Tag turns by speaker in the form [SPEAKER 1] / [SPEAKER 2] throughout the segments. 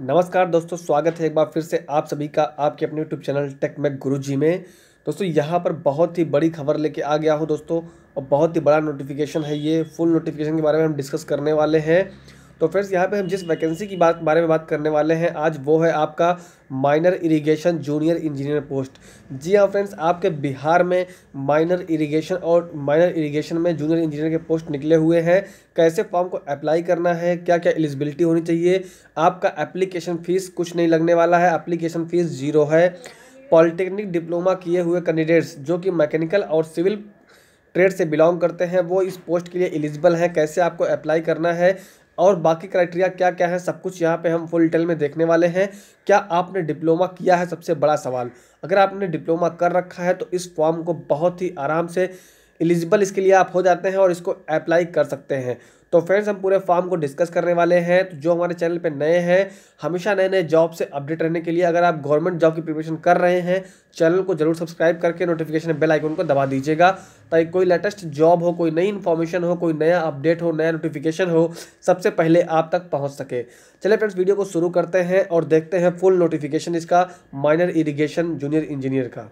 [SPEAKER 1] नमस्कार दोस्तों स्वागत है एक बार फिर से आप सभी का आपके अपने यूट्यूब चैनल टेक मैक गुरु जी में दोस्तों यहाँ पर बहुत ही बड़ी खबर लेके आ गया हो दोस्तों और बहुत ही बड़ा नोटिफिकेशन है ये फुल नोटिफिकेशन के बारे में हम डिस्कस करने वाले हैं तो फ्रेंड्स यहाँ पे हम जिस वैकेंसी की बात बारे में बात करने वाले हैं आज वो है आपका minor irrigation junior engineer post जी हाँ फ्रेंड्स आपके बिहार में माइनर इरिगेशन और माइनर इरिगेशन में जूनियर इंजीनियर के पोस्ट निकले हुए हैं कैसे फॉर्म को अप्लाई करना है क्या क्या एलिजिबिलिटी होनी चाहिए आपका एप्लीकेशन फ़ीस कुछ नहीं लगने वाला है एप्लीकेशन फ़ीस ज़ीरो है पॉलिटेक्निक डिप्लोमा किए हुए कैंडिडेट्स जो कि मैकेनिकल और सिविल ट्रेड से बिलोंग करते हैं वो इस पोस्ट के लिए एलिजिबल हैं कैसे आपको अप्लाई करना है और बाकी क्राइटेरिया क्या क्या है सब कुछ यहाँ पे हम फुल डिटेल में देखने वाले हैं क्या आपने डिप्लोमा किया है सबसे बड़ा सवाल अगर आपने डिप्लोमा कर रखा है तो इस फॉर्म को बहुत ही आराम से एलिजिबल इसके लिए आप हो जाते हैं और इसको अप्लाई कर सकते हैं तो फ्रेंड्स हम पूरे फॉर्म को डिस्कस करने वाले हैं तो जो हमारे चैनल पे नए हैं हमेशा नए नए जॉब से अपडेट रहने के लिए अगर आप गवर्नमेंट जॉब की प्रिपरेशन कर रहे हैं चैनल को जरूर सब्सक्राइब करके नोटिफिकेशन बेल आइकन को दबा दीजिएगा ताकि कोई लेटेस्ट जॉब हो कोई नई इन्फॉर्मेशन हो कोई नया अपडेट हो नया नोटिफिकेशन हो सबसे पहले आप तक पहुँच सके चले फ्रेंड्स वीडियो को शुरू करते हैं और देखते हैं फुल नोटिफिकेशन इसका माइनर इरीगेशन जूनियर इंजीनियर का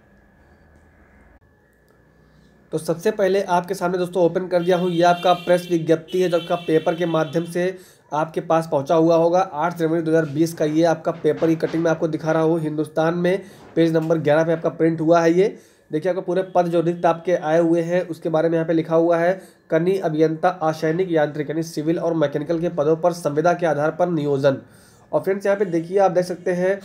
[SPEAKER 1] तो सबसे पहले आपके सामने दोस्तों ओपन कर दिया हूँ ये आपका प्रेस विज्ञप्ति है जो आपका पेपर के माध्यम से आपके पास पहुंचा हुआ होगा आठ जनवरी 2020 का ये आपका पेपर की कटिंग में आपको दिखा रहा हूँ हिंदुस्तान में पेज नंबर ग्यारह पे आपका प्रिंट हुआ है ये देखिए आपका पूरे पद जो रिक्त आपके आए हुए हैं उसके बारे में यहाँ पे लिखा हुआ है कनी अभियंता आशैनिक यांत्रिक यानी सिविल और मैकेनिकल के पदों पर संविदा के आधार पर नियोजन और फ्रेंड्स यहाँ पे देखिए आप देख सकते हैं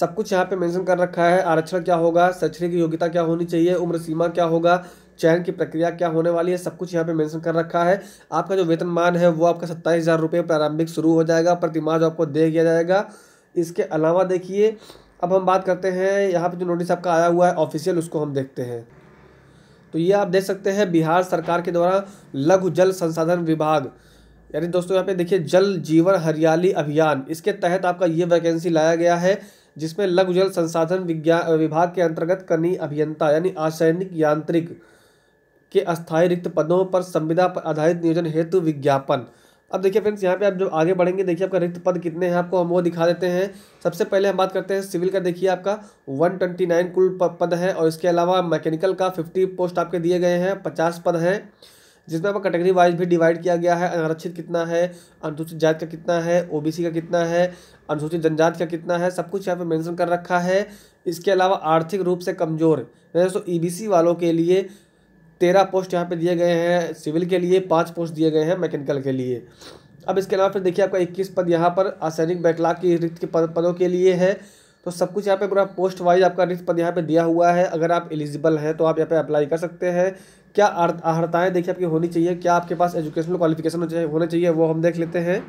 [SPEAKER 1] सब कुछ यहाँ पे मेंशन कर रखा है आरक्षण क्या होगा शैक्षणिक योग्यता क्या होनी चाहिए उम्र सीमा क्या होगा चयन की प्रक्रिया क्या होने वाली है सब कुछ यहाँ पे मेंशन कर रखा है आपका जो वेतनमान है वो आपका सत्ताईस हज़ार रुपये प्रारंभिक शुरू हो जाएगा प्रतिमा जो आपको दे दिया जाएगा इसके अलावा देखिए अब हम बात करते हैं यहाँ पर जो नोटिस आपका आया हुआ है ऑफिशियल उसको हम देखते हैं तो ये आप देख सकते हैं बिहार सरकार के द्वारा लघु जल संसाधन विभाग यानी दोस्तों यहाँ पे देखिए जल जीवन हरियाली अभियान इसके तहत आपका ये वैकेंसी लाया गया है जिसमें लघु जल संसाधन विज्ञान विभाग के अंतर्गत कनी अभियंता यानी आसैनिक यांत्रिक के अस्थायी रिक्त पदों पर संविदा पर आधारित नियोजन हेतु विज्ञापन अब देखिए फ्रेंड्स यहाँ पे आप जो आगे बढ़ेंगे देखिए आपका रिक्त पद कितने हैं आपको हम वो दिखा देते हैं सबसे पहले हम बात करते हैं सिविल का देखिए आपका 129 कुल पद है और इसके अलावा मैकेनिकल का 50 पोस्ट आपके दिए गए हैं 50 पद हैं जिसमें आपका कैटेगरी वाइज भी डिवाइड किया गया है अनारक्षित कितना है अनुसूचित जाति का कितना है ओ का कितना है अनुसूचित जनजाति का कितना है सब कुछ यहाँ पर मैंसन कर रखा है इसके अलावा आर्थिक रूप से कमज़ोर दोस्तों ई e वालों के लिए तेरह पोस्ट यहाँ पे दिए गए हैं सिविल के लिए पाँच पोस्ट दिए गए हैं मैकेनिकल के लिए अब इसके अलावा फिर देखिए आपका इक्कीस पद यहाँ पर असैनिक बैकलाग की रिक्त के पद, पदों के लिए है तो सब कुछ यहाँ पे पूरा पोस्ट वाइज आपका रिक्त पद यहाँ पे दिया हुआ है अगर आप एलिजिबल हैं तो आप यहाँ पे अप्लाई कर सकते हैं क्या अर्हताएँ देखिए आपकी होनी चाहिए क्या आपके पास एजुकेशनल क्वालिफिकेशन होना चाहिए वो हम देख लेते हैं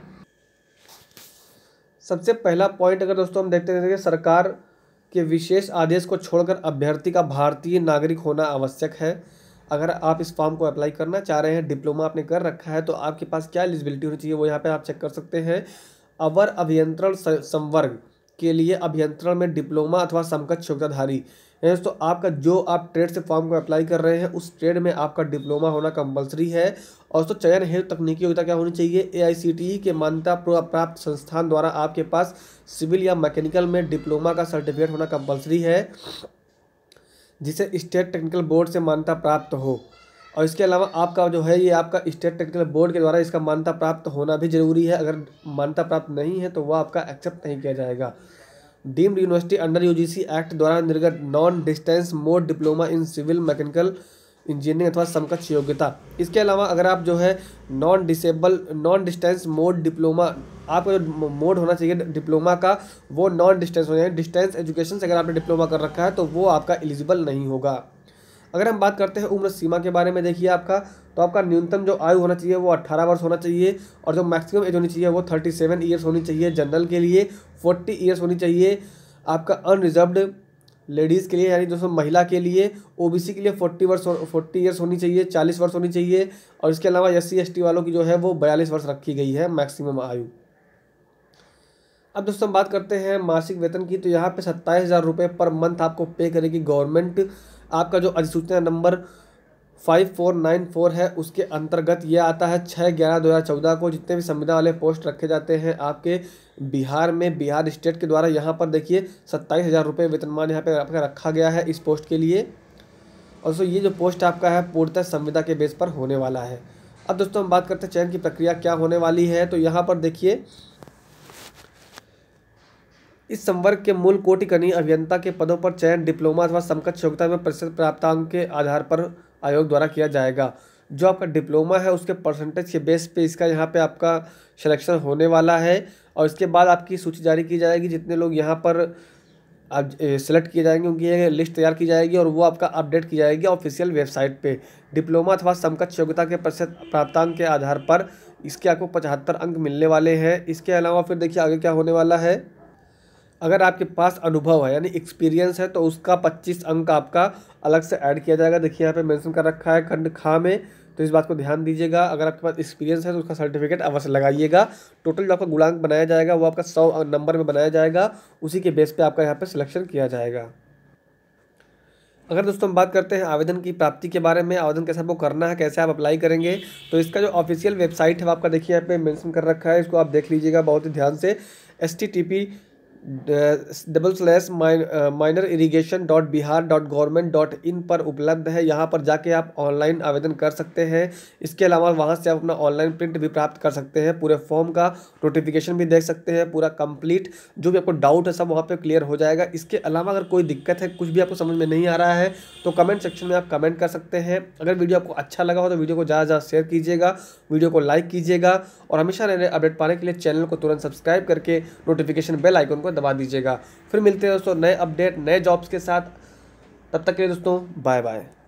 [SPEAKER 1] सबसे पहला पॉइंट अगर दोस्तों हम देखते हैं सरकार के विशेष आदेश को छोड़कर अभ्यर्थी का भारतीय नागरिक होना आवश्यक है अगर आप इस फॉर्म को अप्लाई करना चाह रहे हैं डिप्लोमा आपने कर रखा है तो आपके पास क्या एलिजिबिलिटी होनी चाहिए वो यहाँ पर आप चेक कर सकते हैं अवर अभियंत्रण संवर्ग के लिए अभियंत्रण में डिप्लोमा अथवा समकक्ष योग्यताधारी तो आपका जो आप ट्रेड से फॉर्म को अप्लाई कर रहे हैं उस ट्रेड में आपका डिप्लोमा होना कंपलसरी है और दोस्तों चयन हेतु तकनीकी योग्यता क्या होनी चाहिए ए e के मान्यता प्राप्त संस्थान द्वारा आपके पास सिविल या मैकेनिकल में डिप्लोमा का सर्टिफिकेट होना कंपलसरी है जिसे स्टेट टेक्निकल बोर्ड से मान्यता प्राप्त हो और इसके अलावा आपका जो है ये आपका स्टेट टेक्निकल बोर्ड के द्वारा इसका मान्यता प्राप्त होना भी जरूरी है अगर मान्यता प्राप्त नहीं है तो वह आपका एक्सेप्ट नहीं किया जाएगा deemed university under UGC act द्वारा निर्गत non distance mode diploma in civil mechanical engineering अथवा समकक्ष योग्यता इसके अलावा अगर आप जो है non disable non distance mode diploma आपका जो मोड होना चाहिए डिप्लोमा का वो नॉन डिस्टेंस होना चाहिए डिस्टेंस एजुकेशन से अगर आपने डिप्लोमा कर रखा है तो वो आपका एलिजिबल नहीं होगा अगर हम बात करते हैं उम्र सीमा के बारे में देखिए आपका तो आपका न्यूनतम जो आयु होना चाहिए वो अट्ठारह वर्ष होना चाहिए और जो मैक्सिमम एज होनी चाहिए वो थर्टी सेवन ईयर्स होनी चाहिए जनरल के लिए फोर्टी ईयर्स होनी चाहिए आपका अनरिजर्व्ड लेडीज़ के लिए यानी दोस्तों महिला के लिए ओबीसी के लिए फोर्टी वर्ष फोर्टी ईयर्स होनी चाहिए चालीस वर्ष होनी चाहिए और इसके अलावा एस सी वालों की जो है वो बयालीस वर्ष रखी गई है मैक्सिमम आयु अब दोस्तों हम बात करते हैं मासिक वेतन की तो यहाँ पे सत्ताईस हज़ार रुपये पर मंथ आपको पे करेगी गवर्नमेंट आपका जो अधिसूचना number five four nine four है उसके अंतर्गत ये आता है छः ग्यारह दो हज़ार चौदह को जितने भी संविदा वाले पोस्ट रखे जाते हैं आपके बिहार में बिहार स्टेट के द्वारा यहाँ पर देखिए सत्ताईस हज़ार रुपये वेतनमान यहाँ पर आपका रखा गया है इस पोस्ट के लिए और दोस्तों ये जो पोस्ट आपका है पूर्णतः संविदा के बेस पर होने वाला है अब दोस्तों हम बात करते हैं चयन की प्रक्रिया क्या होने वाली है तो यहाँ पर देखिए इस संवर्ग के मूल कोटिकनी अभियंता के पदों पर चयन डिप्लोमा अथवा समकक्ष योग्यता में प्रतिशत प्राप्तांक के आधार पर आयोग द्वारा किया जाएगा जो आपका डिप्लोमा है उसके परसेंटेज के बेस पे इसका यहाँ पे आपका सिलेक्शन होने वाला है और इसके बाद आपकी सूची जारी की जाएगी जितने लोग यहाँ पर आप सेलेक्ट किए जाएंगे उनकी एक लिस्ट तैयार की जाएगी और वो आपका अपडेट की जाएगी ऑफिशियल वेबसाइट पे डिप्लोमा अथवा समकक्ष योग्यता के प्रतिशत प्राप्तांक के आधार पर इसके आपको पचहत्तर अंक मिलने वाले हैं इसके अलावा फिर देखिए आगे क्या होने वाला है अगर आपके पास अनुभव है यानी एक्सपीरियंस है तो उसका पच्चीस अंक आपका अलग से ऐड किया जाएगा देखिए यहाँ पे मेंशन कर रखा है खंड खा में तो इस बात को ध्यान दीजिएगा अगर आपके पास एक्सपीरियंस है तो उसका सर्टिफिकेट अवश्य लगाइएगा टोटल जो आपका गुणांक बनाया जाएगा वो आपका सौ नंबर में बनाया जाएगा उसी के बेस पे आपका यहाँ पे सिलेक्शन किया जाएगा अगर दोस्तों हम बात करते हैं आवेदन की प्राप्ति के बारे में आवेदन कैसे आपको करना है कैसे आप अप्लाई करेंगे तो इसका जो ऑफिशियल वेबसाइट है आपका देखिए यहाँ पे मेंशन कर रखा है इसको आप देख लीजिएगा बहुत ही ध्यान से S T T P double slash minor irrigation dot Bihar dot government dot in पर उपलब्ध है यहाँ पर जाके आप ऑनलाइन आवेदन कर सकते हैं इसके अलावा वहाँ से आप अपना ऑनलाइन प्रिंट भी प्राप्त कर सकते हैं पूरे फॉर्म का नोटिफिकेशन भी देख सकते हैं पूरा कंप्लीट जो भी आपको डाउट है सब वहाँ पर क्लियर हो जाएगा इसके अलावा अगर कोई दिक्कत है कुछ भी आपको समझ में नहीं आ रहा है तो कमेंट सेक्शन में आप कमेंट कर सकते हैं अगर वीडियो आपको अच्छा लगा हो तो वीडियो को ज़्यादा ज़्यादा शेयर कीजिएगा वीडियो को लाइक कीजिएगा और हमेशा नए अपडेट पाने के लिए चैनल को तुरंत सब्सक्राइब करके नोटिफिकेशन बेल आइकन को दबा दीजिएगा फिर मिलते हैं दोस्तों नए अपडेट नए जॉब्स के साथ तब तक के लिए दोस्तों बाय बाय